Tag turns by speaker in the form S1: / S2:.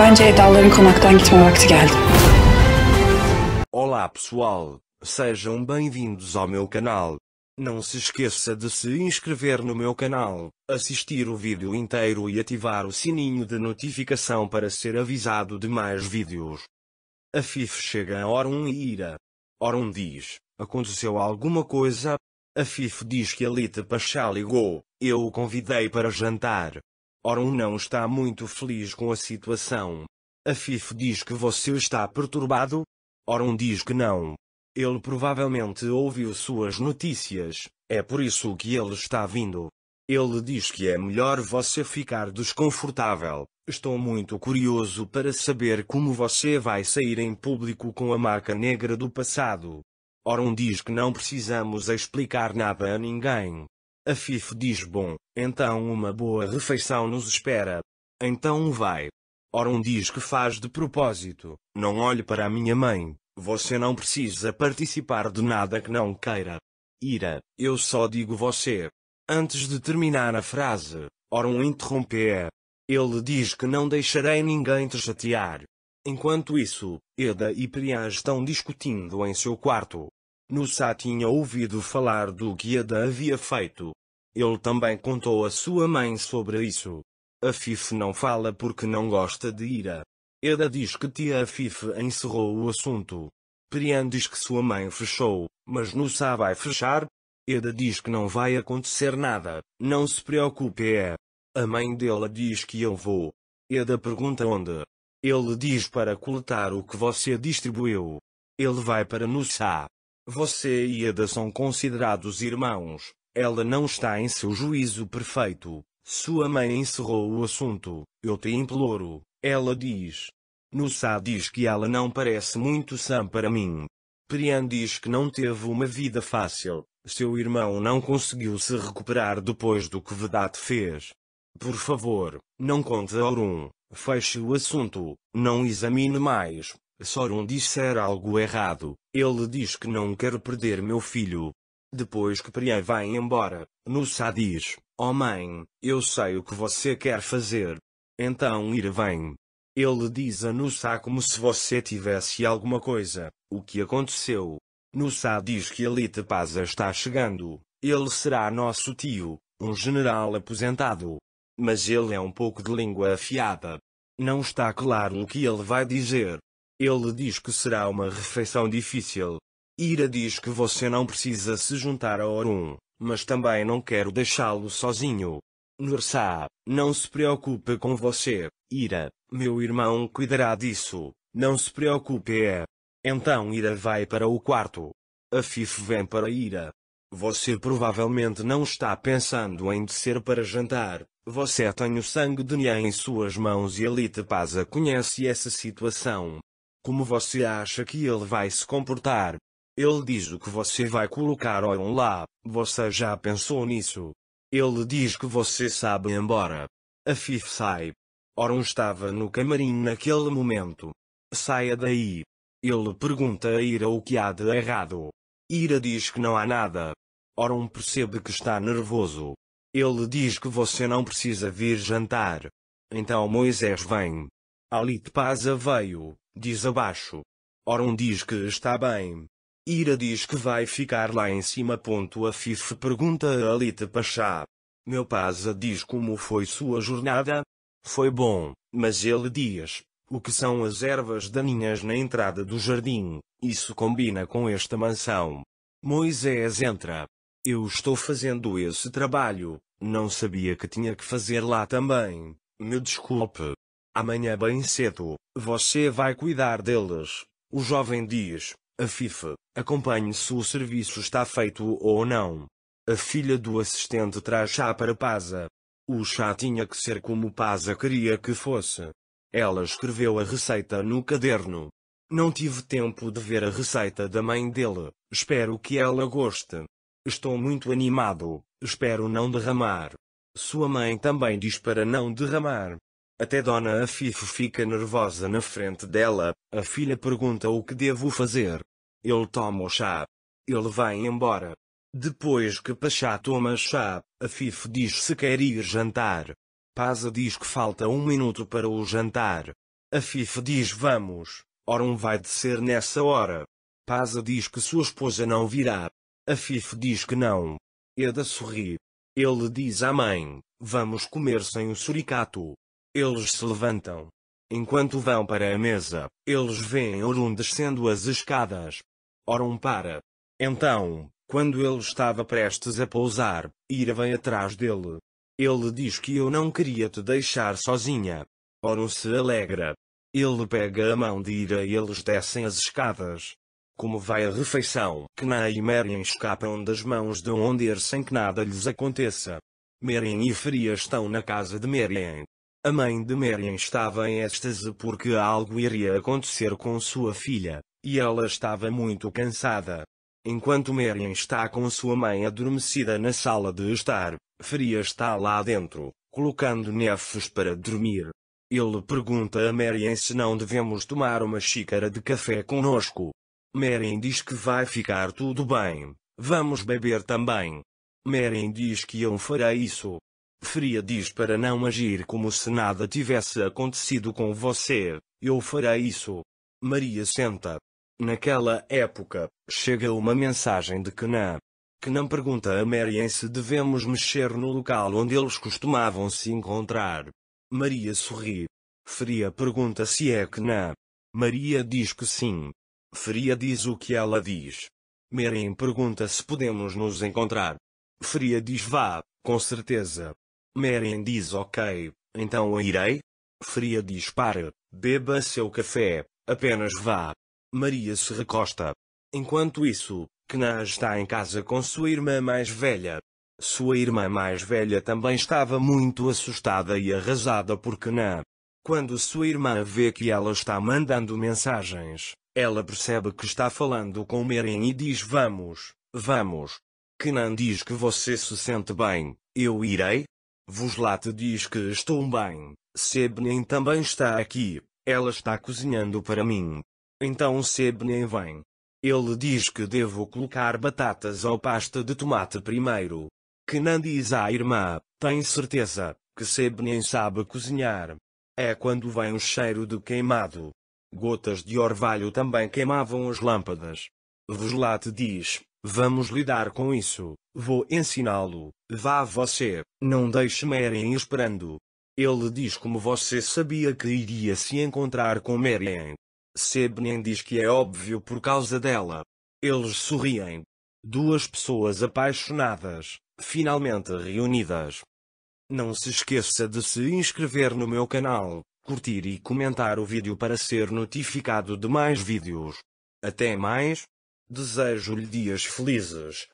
S1: Bence konaktan gitme vakti geldi. Olá pessoal, sejam bem-vindos ao meu canal. Não se esqueça de se inscrever no meu canal, assistir o vídeo inteiro e ativar o sininho de notificação para ser avisado de mais vídeos. A FIF chega a Orun e Ira. Orun diz, aconteceu alguma coisa? A FIF diz que a Lita Pachá ligou, eu o convidei para jantar, Oron não está muito feliz com a situação. A FIF diz que você está perturbado. Oron diz que não. Ele provavelmente ouviu suas notícias, é por isso que ele está vindo. Ele diz que é melhor você ficar desconfortável. Estou muito curioso para saber como você vai sair em público com a marca negra do passado. Oron diz que não precisamos explicar nada a ninguém. A fife diz bom, então uma boa refeição nos espera. Então vai. Orum diz que faz de propósito, não olhe para a minha mãe, você não precisa participar de nada que não queira. Ira, eu só digo você. Antes de terminar a frase, Orum interrompe-a. Ele diz que não deixarei ninguém te chatear. Enquanto isso, Eda e Priya estão discutindo em seu quarto. Nusa tinha ouvido falar do que Eda havia feito, ele também contou a sua mãe sobre isso. A Fife não fala porque não gosta de ira. Eda diz que tia Fife encerrou o assunto. Prian diz que sua mãe fechou, mas Nussa vai fechar. Eda diz que não vai acontecer nada, não se preocupe é. A mãe dela diz que eu vou. Eda pergunta onde. Ele diz para coletar o que você distribuiu. Ele vai para Nussá. Você e Eda são considerados irmãos. Ela não está em seu juízo perfeito. Sua mãe encerrou o assunto. Eu te imploro, ela diz. Nussá diz que ela não parece muito sã para mim. Prian diz que não teve uma vida fácil. Seu irmão não conseguiu se recuperar depois do que Vedat fez. Por favor, não conte a Orun. Feche o assunto. Não examine mais. Se Orun disser algo errado, ele diz que não quer perder meu filho. Depois que Priya vai embora, Nussa diz, Oh mãe, eu sei o que você quer fazer. Então ir vem. Ele diz a Nussa como se você tivesse alguma coisa, o que aconteceu. Nussa diz que Alita Paza está chegando, ele será nosso tio, um general aposentado. Mas ele é um pouco de língua afiada. Não está claro o que ele vai dizer. Ele diz que será uma refeição difícil, Ira diz que você não precisa se juntar a Orun, mas também não quero deixá-lo sozinho. Nursa, não se preocupe com você, Ira. Meu irmão cuidará disso, não se preocupe. É. Então Ira vai para o quarto. A Fif vem para Ira. Você provavelmente não está pensando em descer para jantar. Você tem o sangue de Nia em suas mãos e Elite Paza conhece essa situação. Como você acha que ele vai se comportar? Ele diz o que você vai colocar Orion lá, você já pensou nisso? Ele diz que você sabe embora. A Fif sai. Orion estava no camarim naquele momento. Saia daí. Ele pergunta a Ira o que há de errado. Ira diz que não há nada. Orion percebe que está nervoso. Ele diz que você não precisa vir jantar. Então Moisés vem. Alit Paza veio, diz abaixo. Orion diz que está bem, Ira diz que vai ficar lá em cima. A Fife pergunta a Alita Pachá. Meu Paza diz como foi sua jornada. Foi bom, mas ele diz, o que são as ervas daninhas na entrada do jardim, isso combina com esta mansão. Moisés entra. Eu estou fazendo esse trabalho, não sabia que tinha que fazer lá também, me desculpe. Amanhã bem cedo, você vai cuidar deles, o jovem diz. A FIFA acompanhe se o serviço está feito ou não. A filha do assistente traz chá para Pasa. O chá tinha que ser como Pasa queria que fosse. Ela escreveu a receita no caderno. Não tive tempo de ver a receita da mãe dele, espero que ela goste. Estou muito animado, espero não derramar. Sua mãe também diz para não derramar. Até Dona Afifo fica nervosa na frente dela, a filha pergunta o que devo fazer. Ele toma o chá. Ele vai embora. Depois que Pachá toma chá, a Fif diz se quer ir jantar. Paza diz que falta um minuto para o jantar. A Fif diz vamos, Orum vai descer nessa hora. Paza diz que sua esposa não virá. A Fif diz que não. Eda sorri. Ele diz à mãe, vamos comer sem o suricato. Eles se levantam. Enquanto vão para a mesa, eles veem Orum descendo as escadas. Oram para. Então, quando ele estava prestes a pousar, Ira vem atrás dele. Ele diz que eu não queria te deixar sozinha. Orum se alegra. Ele pega a mão de Ira e eles descem as escadas. Como vai a refeição? Kna e Merian escapam das mãos de Onder sem que nada lhes aconteça. Merian e Feria estão na casa de Merian. A mãe de Merian estava em êxtase porque algo iria acontecer com sua filha. E ela estava muito cansada. Enquanto Marian está com sua mãe adormecida na sala de estar, Fria está lá dentro, colocando nefes para dormir. Ele pergunta a Marian se não devemos tomar uma xícara de café conosco. Marian diz que vai ficar tudo bem, vamos beber também. Marian diz que eu farei isso. Fria diz para não agir como se nada tivesse acontecido com você, eu farei isso. Maria senta, Naquela época, chega uma mensagem de Kenan. Kenan pergunta a Marian se devemos mexer no local onde eles costumavam se encontrar. Maria sorri. Feria pergunta se é Kenan. Maria diz que sim. Feria diz o que ela diz. Marian pergunta se podemos nos encontrar. Feria diz vá, com certeza. Marian diz ok, então eu irei. Feria diz para, beba seu café, apenas vá. Maria se recosta. Enquanto isso, Knan está em casa com sua irmã mais velha. Sua irmã mais velha também estava muito assustada e arrasada por Knan. Quando sua irmã vê que ela está mandando mensagens, ela percebe que está falando com Meren e diz vamos, vamos. Kenan diz que você se sente bem, eu irei? Voslat diz que estou bem, Sebnen também está aqui, ela está cozinhando para mim. Então Sebnem vem. Ele diz que devo colocar batatas ou pasta de tomate primeiro. Kenan diz à irmã, tem certeza, que Sebnem sabe cozinhar. É quando vem um cheiro de queimado. Gotas de orvalho também queimavam as lâmpadas. Voslat diz, vamos lidar com isso, vou ensiná-lo, vá você, não deixe Merien esperando. Ele diz como você sabia que iria se encontrar com Merien. Nem diz que é óbvio por causa dela. Eles sorriem. Duas pessoas apaixonadas, finalmente reunidas. Não se esqueça de se inscrever no meu canal, curtir e comentar o vídeo para ser notificado de mais vídeos. Até mais. Desejo-lhe dias felizes.